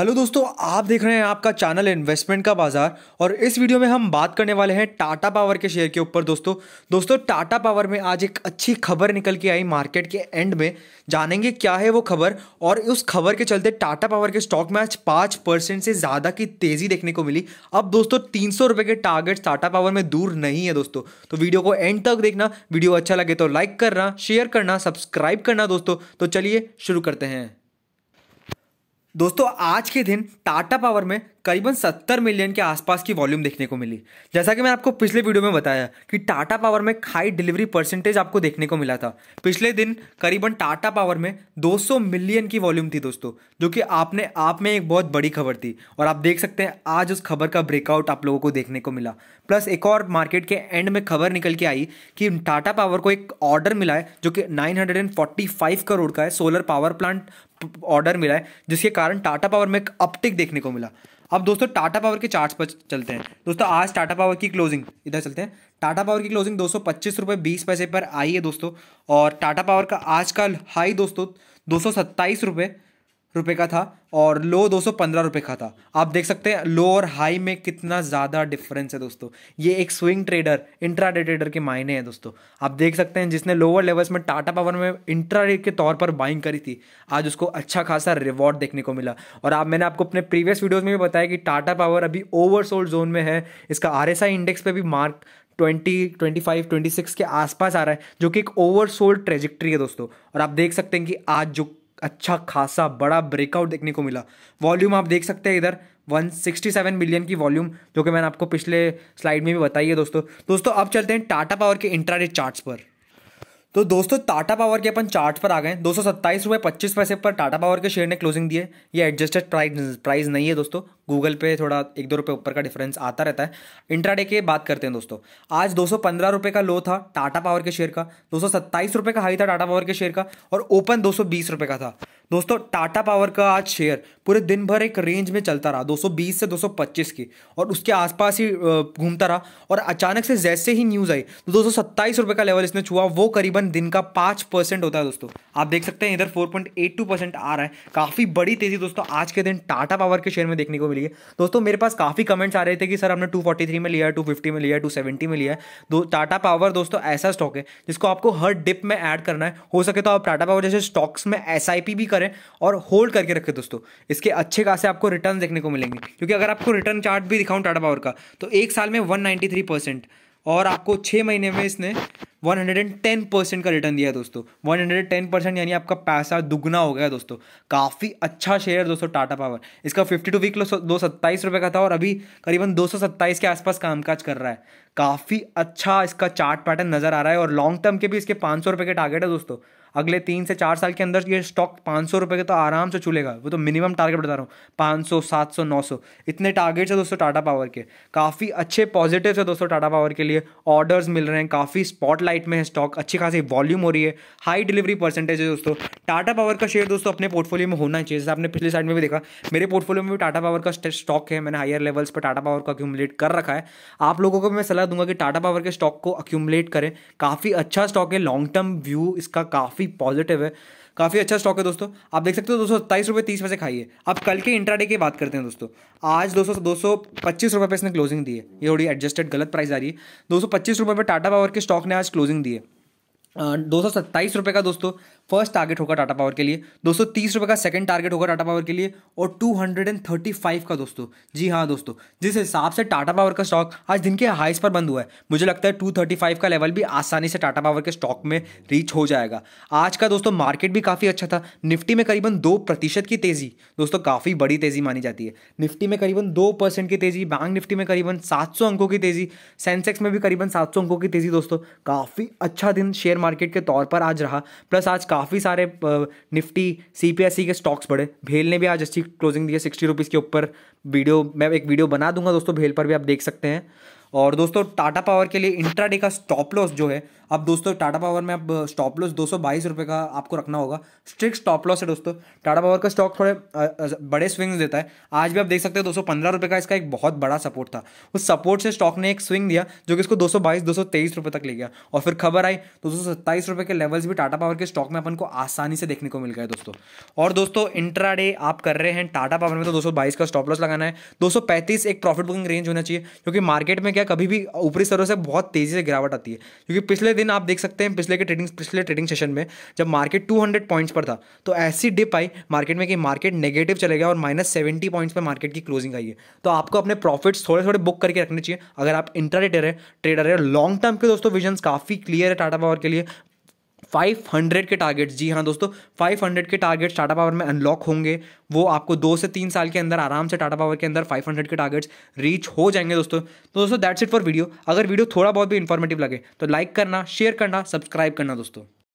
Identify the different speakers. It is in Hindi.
Speaker 1: हेलो दोस्तों आप देख रहे हैं आपका चैनल इन्वेस्टमेंट का बाजार और इस वीडियो में हम बात करने वाले हैं टाटा पावर के शेयर के ऊपर दोस्तों दोस्तों टाटा पावर में आज एक अच्छी खबर निकल के आई मार्केट के एंड में जानेंगे क्या है वो खबर और उस खबर के चलते टाटा पावर के स्टॉक में आज पाँच परसेंट से ज़्यादा की तेज़ी देखने को मिली अब दोस्तों तीन सौ के टारगेट टाटा पावर में दूर नहीं है दोस्तों तो वीडियो को एंड तक देखना वीडियो अच्छा लगे तो लाइक करना शेयर करना सब्सक्राइब करना दोस्तों तो चलिए शुरू करते हैं दोस्तों आज के दिन टाटा पावर में करीबन 70 मिलियन के आसपास की वॉल्यूम देखने को मिली जैसा कि मैंने आपको पिछले वीडियो में बताया कि टाटा पावर में हाई डिलीवरी परसेंटेज आपको देखने को मिला था पिछले दिन करीबन टाटा पावर में 200 मिलियन की वॉल्यूम थी दोस्तों जो कि आपने आप में एक बहुत बड़ी खबर थी और आप देख सकते हैं आज उस खबर का ब्रेकआउट आप लोगों को देखने को मिला प्लस एक और मार्केट के एंड में खबर निकल के आई कि टाटा पावर को एक ऑर्डर मिला है जो कि 945 करोड़ का है सोलर पावर प्लांट ऑर्डर मिला है जिसके कारण टाटा पावर में एक अपटिक देखने को मिला अब दोस्तों टाटा पावर के चार्ट पर चलते हैं दोस्तों आज टाटा पावर की क्लोजिंग इधर चलते हैं टाटा पावर की क्लोजिंग दो सौ पच्चीस रुपये बीस पैसे पर आई है दोस्तों और टाटा पावर का आज का हाई दोस्तों दो सौ सत्ताईस रुपये रुपए का था और लो दो सौ पंद्रह रुपये का था आप देख सकते हैं लो और हाई में कितना ज़्यादा डिफरेंस है दोस्तों ये एक स्विंग ट्रेडर इंट्राडे ट्रेडर के मायने हैं दोस्तों आप देख सकते हैं जिसने लोअर लेवल्स में टाटा पावर में इंट्राडे के तौर पर बाइंग करी थी आज उसको अच्छा खासा रिवॉर्ड देखने को मिला और आप मैंने आपको अपने प्रीवियस वीडियोज़ में भी बताया कि टाटा पावर अभी ओवरसोल्ड जोन में है इसका आर इंडेक्स पर भी mark twenty twenty five twenty six के आसपास आ रहा है जो कि एक ओवरसोल्ड ट्रेजिक्ट्री है दोस्तों और आप देख सकते हैं कि आज जो अच्छा खासा बड़ा ब्रेकआउट देखने को मिला वॉल्यूम आप देख सकते हैं इधर 167 मिलियन की वॉल्यूम जो कि मैंने आपको पिछले स्लाइड में भी बताई है दोस्तों दोस्तों अब चलते हैं टाटा पावर के इंट्राडे चार्ट्स पर तो दोस्तों टाटा पावर के अपन चार्ट पर आ गए दो सौ सत्ताईस रुपये पच्चीस पैसे पर टाटा पावर के शेयर ने क्लोजिंग दी है ये एडजस्टेड प्राइस प्राइस नहीं है दोस्तों गूगल पे थोड़ा एक दो रुपये ऊपर का डिफरेंस आता रहता है इंट्राडे के बात करते हैं दोस्तों आज दो सौ का लो था टाटा पावर के शेयर का दो सौ का हाई था टाटा पावर के शेयर का और ओपन दो सौ का था दोस्तों टाटा पावर का आज शेयर पूरे दिन भर एक रेंज में चलता रहा 220 से 225 की और उसके आसपास ही घूमता रहा और अचानक से जैसे ही न्यूज़ आई तो दो सौ का लेवल इसने छुआ वो करीबन दिन का पांच परसेंट होता है दोस्तों आप देख सकते हैं इधर 4.82 परसेंट आ रहा है काफ़ी बड़ी तेज़ी दोस्तों आज के दिन टाटा पावर के शेयर में देखने को मिली लिए दोस्तों मेरे पास काफ़ी कमेंट्स आ रहे थे कि सर हमने 243 में लिया है 250 में लिया है 270 में लिया दो टाटा पावर दोस्तों ऐसा स्टॉक है जिसको आपको हर डिप में ऐड करना है हो सके तो आप टाटा पावर जैसे स्टॉक्स में एस भी करें और होल्ड करके रखें दोस्तों इसके अच्छे खासे आपको रिटर्न देखने को मिलेंगे क्योंकि अगर आपको रिटर्न चार्ट भी दिखाऊँ टाटा पावर का तो एक साल में वन और आपको छः महीने में इसने 110 परसेंट का रिटर्न दिया दोस्तों 110 परसेंट यानी आपका पैसा दुगना हो गया दोस्तों काफ़ी अच्छा शेयर दोस्तों टाटा पावर इसका 52 वीक दो सत्ताईस रुपये का था और अभी करीबन दो के आसपास कामकाज कर रहा है काफ़ी अच्छा इसका चार्ट पैटर्न नज़र आ रहा है और लॉन्ग टर्म के भी इसके पाँच सौ के टारगेट है दोस्तों अगले तीन से चार साल के अंदर ये स्टॉक पाँच सौ रुपये के तो आराम से चूलेगा वो तो मिनिमम टारगेट बता रहा हूँ पाँच सौ सात सौ नौ सौ इतने टारगेट्स है दोस्तों टाटा पावर के काफ़ी अच्छे पॉजिटिव है दोस्तों टाटा पावर के लिए ऑर्डर्स मिल रहे हैं काफ़ी स्पॉटलाइट में है स्टॉक अच्छी खासी वॉल्यूम हो रही है हाई डिलीवरी परसेंटेज है दोस्तों टाटा पावर का शेयर दोस्तों अपने पोर्टफोलियो में होना चाहिए जैसे आपने पिछले साइड में भी देखा मेरे पोर्टफोलियो में भी टाटा पावर का स्टॉक है मैंने हायर लेवल्स पर टाटा पावर का अक्यूमलेट कर रखा है आप लोगों को मैं सलाह दूंगा कि टाटा पावर के स्टॉक को अक्यूमलेट करें काफ़ी अच्छा स्टॉक है लॉन्ग टर्म व्यू इसका काफ़ी काफ़ी पॉजिटिव है काफ़ी अच्छा स्टॉक है दोस्तों आप देख सकते हो दो सौ सत्ताईस रुपये तीस पैसे खाइए अब कल के इंट्राडे की बात करते हैं दोस्तों आज दो सौ दो सौ पच्चीस रुपये पर इसने क्लोजिंग दी है ये थोड़ी एडजस्टेड गलत प्राइस आ रही है दो सौ पच्चीस रुपये पर टाटा पावर के स्टॉक ने आज क्लोजिंग दी है दो सौ सत्ताईस रुपये का दोस्तों फर्स्ट टारगेट होगा टाटा पावर के लिए दोस्तों तीस रुपये का सेकंड टारगेट होगा टाटा पावर के लिए और two hundred and thirty five का दोस्तों जी हाँ दोस्तों जिस हिसाब से टाटा पावर का स्टॉक आज दिन के हाइस पर बंद हुआ है मुझे लगता है टू थर्टी फाइव का लेवल भी आसानी से टाटा पावर के स्टॉक में रीच हो जाएगा आज का दोस्तों मार्केट भी काफ़ी अच्छा था निफ्टी में करीबन दो प्रतिशत की तेज़ी दोस्तों काफ़ी बड़ी तेज़ी मानी जाती है निफ्टी में करीबन दो परसेंट की तेज़ी बैंक निफ्टी में करीबन सात सौ अंकों की तेज़ी सेंसेक्स में भी करीबन सात सौ अंकों की तेज़ी दोस्तों काफ़ी अच्छा दिन शेयर मार्केट के तौर पर आज रहा प्लस आज काफ़ी काफ़ी सारे निफ्टी सी के स्टॉक्स बढ़े भेल ने भी आज अच्छी क्लोजिंग दी है सिक्सटी रुपीज़ के ऊपर वीडियो मैं एक वीडियो बना दूंगा दोस्तों भेल पर भी आप देख सकते हैं और दोस्तों टाटा पावर के लिए इंट्राडे का स्टॉप लॉस जो है अब दोस्तों टाटा पावर में अब स्टॉप लॉस दो रुपए का आपको रखना होगा स्ट्रिक्ट स्टॉप लॉस है दोस्तों टाटा पावर का स्टॉक थोड़े बड़े स्विंग्स देता है आज भी आप देख सकते हो दो रुपए का इसका एक बहुत बड़ा सपोर्ट था उस सपोर्ट से स्टॉक ने एक स्विंग दिया जो कि इसको दो रुपए तक ले गया और फिर खबर आई तो दो रुपए के लेवल्स भी टाटा पावर के स्टॉक में अपन को आसानी से देखने को मिल गए दोस्तों और दोस्तों इंट्राडे आप कर रहे हैं टाटा पावर में तो दो का स्टॉप लॉस लगाना है दो एक प्रॉफिट बुकिंग रेंज होना चाहिए क्योंकि मार्केट में क्या कभी भी ऊपरी स्तरों से बहुत तेज़ी से गिरावट आती है क्योंकि पिछले दिन आप देख सकते हैं पिछले के ट्रेडिंग पिछले ट्रेडिंग सेशन में जब मार्केट 200 पॉइंट्स पर था तो ऐसी डिप आई मार्केट में कि मार्केट नेगेटिव चले गया और माइनस सेवेंटी पॉइंट्स पर मार्केट की क्लोजिंग आई है तो आपको अपने प्रॉफिट्स थोड़े थोड़े बुक करके रखने चाहिए अगर आप इंट्रा ट्रेडर है ट्रेडर है लॉन्ग टर्म के दोस्तों विजन काफ़ी क्लियर है टाटा पावर के लिए 500 के टारगेट्स जी हाँ दोस्तों 500 के टारगेट्स टाटा पावर में अनलॉक होंगे वो आपको दो से तीन साल के अंदर आराम से टाटा पावर के अंदर 500 के टारगेट्स रीच हो जाएंगे दोस्तों तो दोस्तों दैट्स इट फॉर वीडियो अगर वीडियो थोड़ा बहुत भी इन्फॉर्मेटिव लगे तो लाइक करना शेयर करना सब्सक्राइब करना दोस्तों